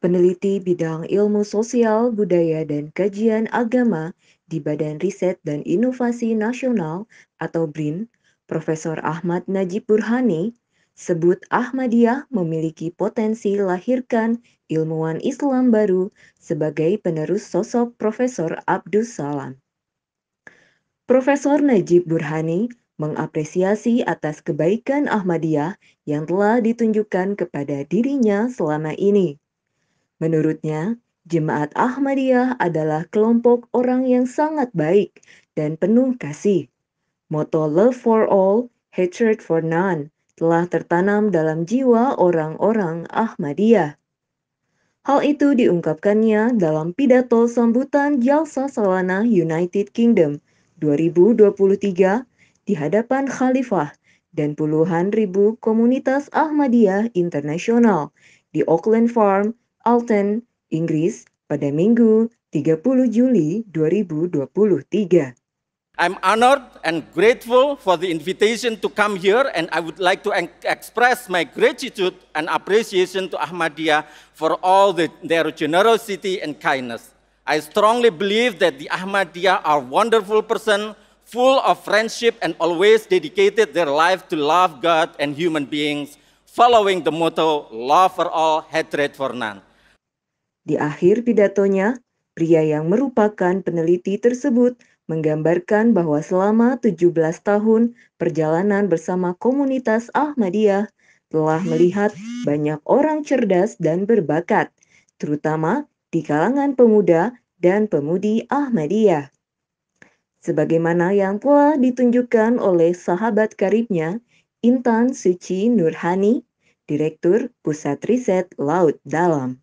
peneliti bidang ilmu sosial, budaya, dan kajian agama di Badan Riset dan Inovasi Nasional atau BRIN, Profesor Ahmad Najib Burhani, sebut Ahmadiyah memiliki potensi lahirkan ilmuwan Islam baru sebagai penerus sosok Profesor Abdus Salam. Profesor Najib Burhani mengapresiasi atas kebaikan Ahmadiyah yang telah ditunjukkan kepada dirinya selama ini. Menurutnya, jemaat Ahmadiyah adalah kelompok orang yang sangat baik dan penuh kasih. Moto love for all, hatred for none telah tertanam dalam jiwa orang-orang Ahmadiyah. Hal itu diungkapkannya dalam pidato sambutan Jalsa Salana United Kingdom 2023 di hadapan khalifah dan puluhan ribu komunitas Ahmadiyah internasional di Auckland Farm, Alton, Inggris pada Minggu 30 Juli 2023. I'm honored and grateful for the invitation to come here and I would like to express my gratitude and appreciation to Ahmadiyah for all the, their generosity and kindness. I strongly believe that the Ahmadiyah are wonderful person, full of friendship and always dedicated their life to love God and human beings, following the motto, love for all, hatred for none. Di akhir pidatonya, pria yang merupakan peneliti tersebut menggambarkan bahwa selama 17 tahun perjalanan bersama komunitas Ahmadiyah telah melihat banyak orang cerdas dan berbakat, terutama di kalangan pemuda dan pemudi Ahmadiyah. Sebagaimana yang telah ditunjukkan oleh sahabat karibnya, Intan Suci Nurhani, Direktur Pusat Riset Laut Dalam.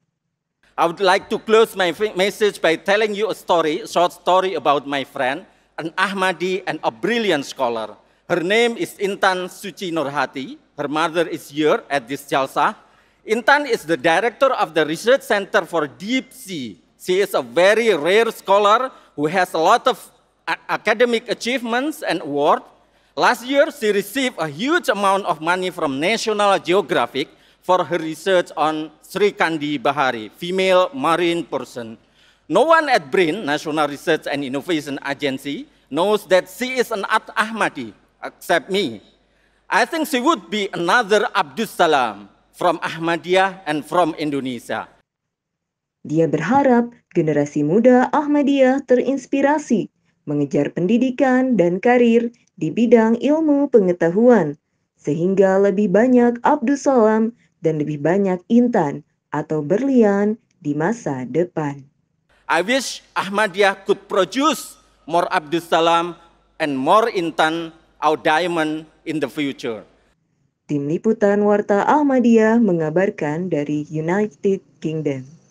I would like to close my message by telling you a story, a short story about my friend, an Ahmadi and a brilliant scholar. Her name is Intan Suci Norhati. Her mother is here at this Jalsa. Intan is the director of the Research Center for Deep Sea. She is a very rare scholar who has a lot of academic achievements and awards. Last year, she received a huge amount of money from National Geographic for her research on Sri Kandi Bahari, female marine person. No one at BRIN, National Research and Innovation Agency, knows that she is an At Ahmadi, except me. I think she would be another Abdus Salam from Ahmadiyah and from Indonesia. Dia berharap generasi muda Ahmadiyah terinspirasi mengejar pendidikan dan karir di bidang ilmu pengetahuan, sehingga lebih banyak Abdus Salam dan lebih banyak intan atau berlian di masa depan. I wish Ahmadiyah could produce more Abdul Salam and more intan or diamond in the future. Tim Liputan Warta Ahmadiyah mengabarkan dari United Kingdom.